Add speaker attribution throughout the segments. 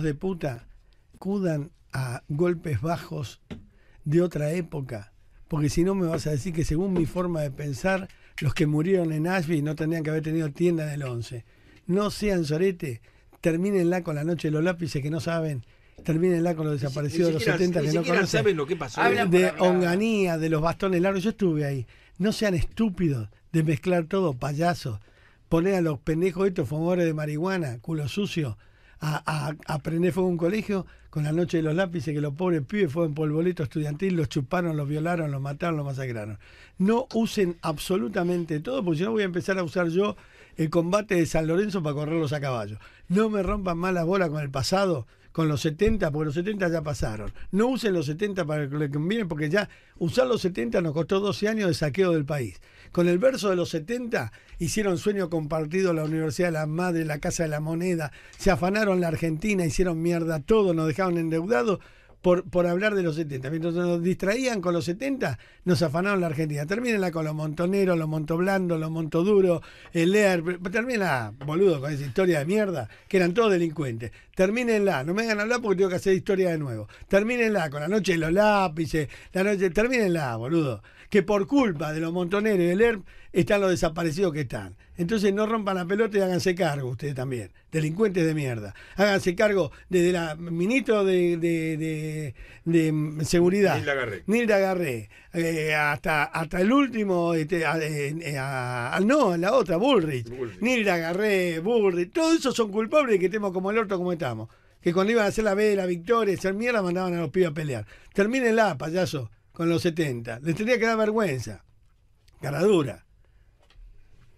Speaker 1: de puta cudan a golpes bajos de otra época, porque si no me vas a decir que según mi forma de pensar, los que murieron en Ashby no tenían que haber tenido tienda del 11. No sean sorete, terminenla con la noche de los lápices que no saben, termínenla con los desaparecidos de los 70 que no conocen. saben lo que pasó. de honganía, de los bastones largos, yo estuve ahí. No sean estúpidos de mezclar todo, payasos. Poner a los pendejos estos fumadores de marihuana, culo sucio a, a, prender un colegio con la noche de los lápices, que los pobres pibes fueron en polvoleto estudiantil, los chuparon, los violaron, los mataron, los masacraron. No usen absolutamente todo, porque si no voy a empezar a usar yo el combate de San Lorenzo para correrlos a caballo. No me rompan más la bola con el pasado con los 70, porque los 70 ya pasaron. No usen los 70 para que les conviene, porque ya usar los 70 nos costó 12 años de saqueo del país. Con el verso de los 70 hicieron sueño compartido la Universidad de la Madre, la Casa de la Moneda, se afanaron la Argentina, hicieron mierda todo, nos dejaron endeudados por, por hablar de los 70. Mientras nos distraían con los 70, nos afanaron la Argentina. terminenla con los Montoneros, los Montoblando, los montoduros, el ERP Termínenla, boludo, con esa historia de mierda, que eran todos delincuentes. Termínenla, no me hagan hablar porque tengo que hacer historia de nuevo. Termínenla con la noche de los lápices, la noche. Termínenla, boludo. Que por culpa de los Montoneros y del ERP están los desaparecidos que están. Entonces no rompan la pelota y háganse cargo ustedes también. Delincuentes de mierda. Háganse cargo desde la ministro de de, seguridad. Nilda Garré. Eh, hasta, hasta el último, este, eh, eh, a, no, la otra, Bullrich. Nilda Garré, Bullrich. Todos esos son culpables que estemos como el orto como estamos. Que cuando iban a hacer la B, la victoria, hacer mierda, mandaban a los pibes a pelear. la payaso, con los 70. Les tenía que dar vergüenza. Caradura.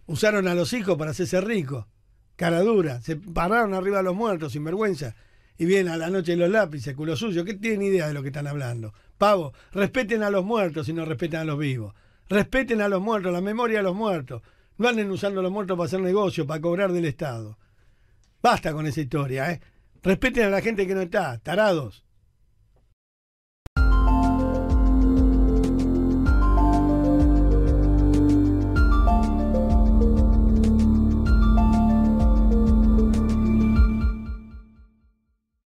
Speaker 1: Usaron a los hijos para hacerse ricos. Caradura. Se pararon arriba a los muertos, sin vergüenza y bien a la noche de los lápices, culo suyo, que tienen idea de lo que están hablando. Pavo, respeten a los muertos y no respeten a los vivos. Respeten a los muertos, la memoria de los muertos. No anden usando a los muertos para hacer negocio, para cobrar del Estado. Basta con esa historia, ¿eh? Respeten a la gente que no está, tarados.